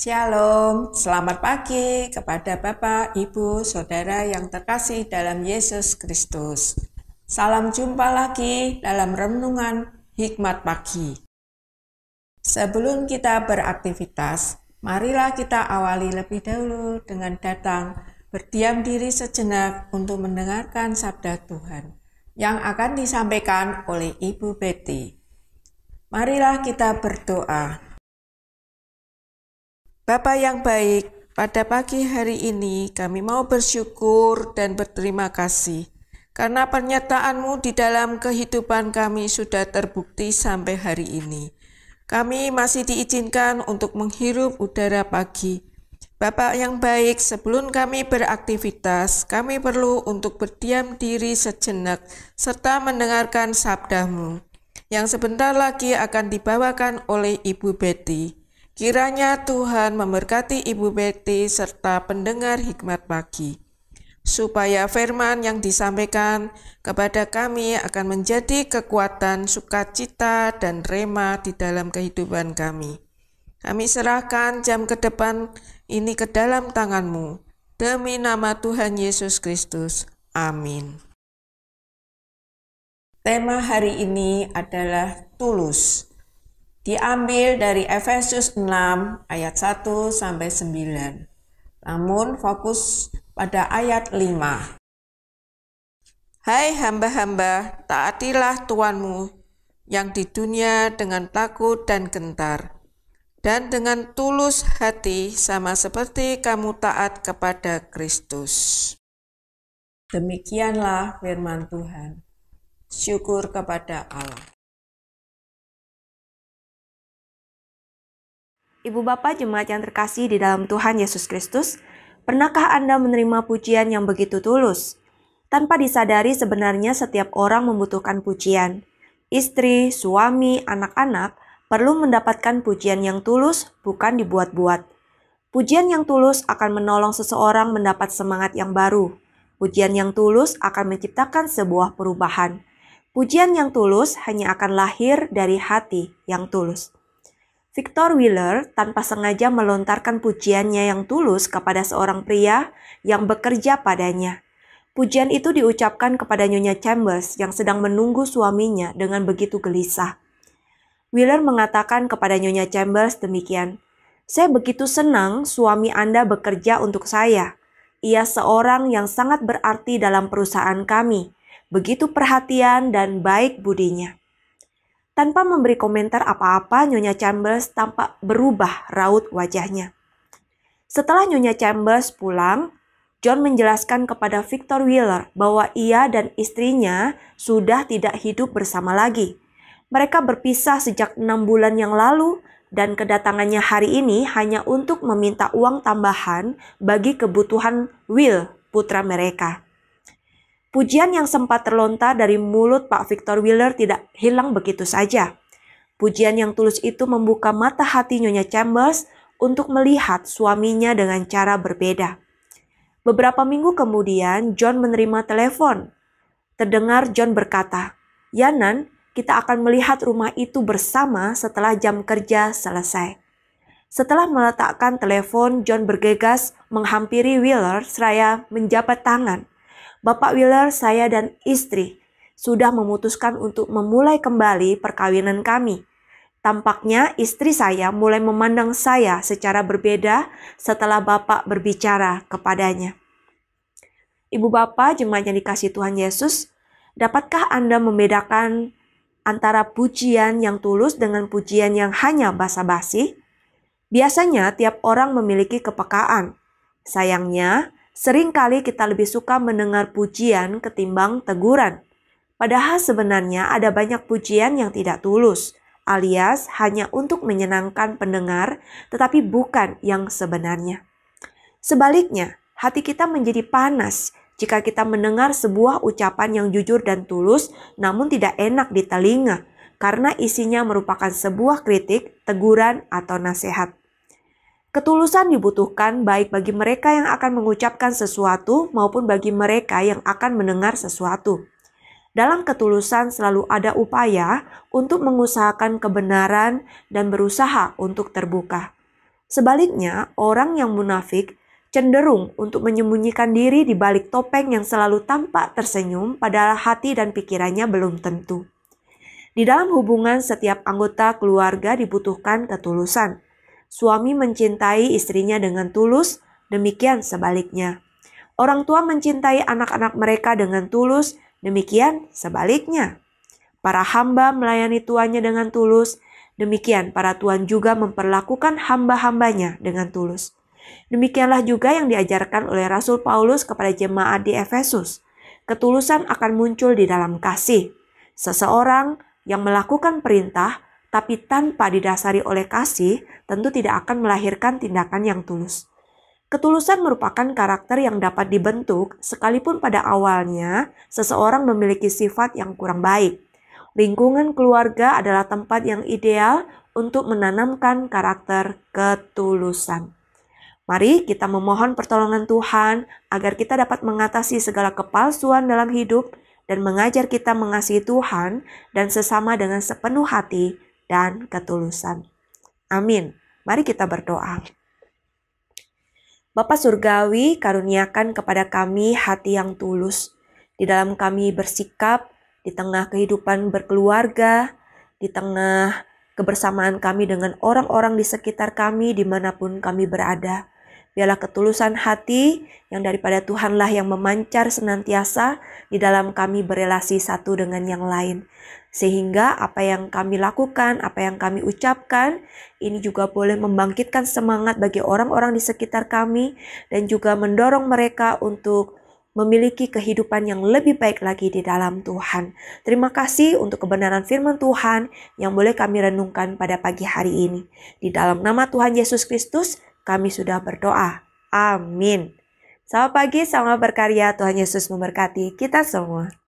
Shalom, selamat pagi kepada Bapak, Ibu, Saudara yang terkasih dalam Yesus Kristus. Salam jumpa lagi dalam renungan hikmat pagi. Sebelum kita beraktivitas, marilah kita awali lebih dahulu dengan datang berdiam diri sejenak untuk mendengarkan sabda Tuhan yang akan disampaikan oleh Ibu Betty. Marilah kita berdoa. Bapak yang baik, pada pagi hari ini kami mau bersyukur dan berterima kasih karena pernyataanmu di dalam kehidupan kami sudah terbukti sampai hari ini. Kami masih diizinkan untuk menghirup udara pagi. Bapak yang baik, sebelum kami beraktivitas, kami perlu untuk berdiam diri sejenak serta mendengarkan sabdamu yang sebentar lagi akan dibawakan oleh Ibu Betty. Kiranya Tuhan memberkati Ibu Betty serta pendengar hikmat pagi, supaya firman yang disampaikan kepada kami akan menjadi kekuatan sukacita dan rema di dalam kehidupan kami. Kami serahkan jam ke depan ini ke dalam tanganmu. Demi nama Tuhan Yesus Kristus. Amin. Tema hari ini adalah tulus. Diambil dari Efesus 6 ayat 1 sampai 9. Namun fokus pada ayat 5. Hai hamba-hamba, taatilah Tuanmu yang di dunia dengan takut dan gentar, dan dengan tulus hati sama seperti kamu taat kepada Kristus. Demikianlah firman Tuhan. Syukur kepada Allah. Ibu Bapak jemaat yang terkasih di dalam Tuhan Yesus Kristus, pernahkah Anda menerima pujian yang begitu tulus? Tanpa disadari sebenarnya setiap orang membutuhkan pujian. Istri, suami, anak-anak perlu mendapatkan pujian yang tulus, bukan dibuat-buat. Pujian yang tulus akan menolong seseorang mendapat semangat yang baru. Pujian yang tulus akan menciptakan sebuah perubahan. Pujian yang tulus hanya akan lahir dari hati yang tulus. Victor Wheeler tanpa sengaja melontarkan pujiannya yang tulus kepada seorang pria yang bekerja padanya. Pujian itu diucapkan kepada Nyonya Chambers yang sedang menunggu suaminya dengan begitu gelisah. Wheeler mengatakan kepada Nyonya Chambers demikian, Saya begitu senang suami Anda bekerja untuk saya. Ia seorang yang sangat berarti dalam perusahaan kami, begitu perhatian dan baik budinya. Tanpa memberi komentar apa-apa, Nyonya Chambers tampak berubah raut wajahnya. Setelah Nyonya Chambers pulang, John menjelaskan kepada Victor Wheeler bahwa ia dan istrinya sudah tidak hidup bersama lagi. Mereka berpisah sejak enam bulan yang lalu dan kedatangannya hari ini hanya untuk meminta uang tambahan bagi kebutuhan Will, putra mereka. Pujian yang sempat terlontar dari mulut Pak Victor Wheeler tidak hilang begitu saja. Pujian yang tulus itu membuka mata hati Nyonya Chambers untuk melihat suaminya dengan cara berbeda. Beberapa minggu kemudian, John menerima telepon. Terdengar John berkata, Yanan, kita akan melihat rumah itu bersama setelah jam kerja selesai. Setelah meletakkan telepon, John bergegas menghampiri Wheeler seraya menjabat tangan. Bapak Wheeler, saya dan istri sudah memutuskan untuk memulai kembali perkawinan kami. Tampaknya istri saya mulai memandang saya secara berbeda setelah Bapak berbicara kepadanya. Ibu Bapak, jemaat yang dikasih Tuhan Yesus, dapatkah Anda membedakan antara pujian yang tulus dengan pujian yang hanya basa-basi? Biasanya tiap orang memiliki kepekaan. Sayangnya, Sering kali kita lebih suka mendengar pujian ketimbang teguran. Padahal sebenarnya ada banyak pujian yang tidak tulus, alias hanya untuk menyenangkan pendengar, tetapi bukan yang sebenarnya. Sebaliknya, hati kita menjadi panas jika kita mendengar sebuah ucapan yang jujur dan tulus, namun tidak enak di telinga karena isinya merupakan sebuah kritik, teguran, atau nasihat. Ketulusan dibutuhkan baik bagi mereka yang akan mengucapkan sesuatu maupun bagi mereka yang akan mendengar sesuatu. Dalam ketulusan selalu ada upaya untuk mengusahakan kebenaran dan berusaha untuk terbuka. Sebaliknya, orang yang munafik cenderung untuk menyembunyikan diri di balik topeng yang selalu tampak tersenyum padahal hati dan pikirannya belum tentu. Di dalam hubungan, setiap anggota keluarga dibutuhkan ketulusan. Suami mencintai istrinya dengan tulus, demikian sebaliknya. Orang tua mencintai anak-anak mereka dengan tulus, demikian sebaliknya. Para hamba melayani tuannya dengan tulus, demikian para tuan juga memperlakukan hamba-hambanya dengan tulus. Demikianlah juga yang diajarkan oleh Rasul Paulus kepada jemaat di Efesus. Ketulusan akan muncul di dalam kasih. Seseorang yang melakukan perintah tapi tanpa didasari oleh kasih, tentu tidak akan melahirkan tindakan yang tulus. Ketulusan merupakan karakter yang dapat dibentuk, sekalipun pada awalnya seseorang memiliki sifat yang kurang baik. Lingkungan keluarga adalah tempat yang ideal untuk menanamkan karakter ketulusan. Mari kita memohon pertolongan Tuhan agar kita dapat mengatasi segala kepalsuan dalam hidup dan mengajar kita mengasihi Tuhan dan sesama dengan sepenuh hati dan ketulusan. Amin. Mari kita berdoa. Bapa Surgawi, karuniakan kepada kami hati yang tulus. Di dalam kami bersikap, di tengah kehidupan berkeluarga, di tengah kebersamaan kami dengan orang-orang di sekitar kami dimanapun kami berada. Biarlah ketulusan hati yang daripada Tuhanlah yang memancar senantiasa di dalam kami berelasi satu dengan yang lain. Sehingga apa yang kami lakukan, apa yang kami ucapkan, ini juga boleh membangkitkan semangat bagi orang-orang di sekitar kami dan juga mendorong mereka untuk memiliki kehidupan yang lebih baik lagi di dalam Tuhan. Terima kasih untuk kebenaran firman Tuhan yang boleh kami renungkan pada pagi hari ini. Di dalam nama Tuhan Yesus Kristus, kami sudah berdoa. Amin. Selamat pagi, selamat berkarya. Tuhan Yesus memberkati kita semua.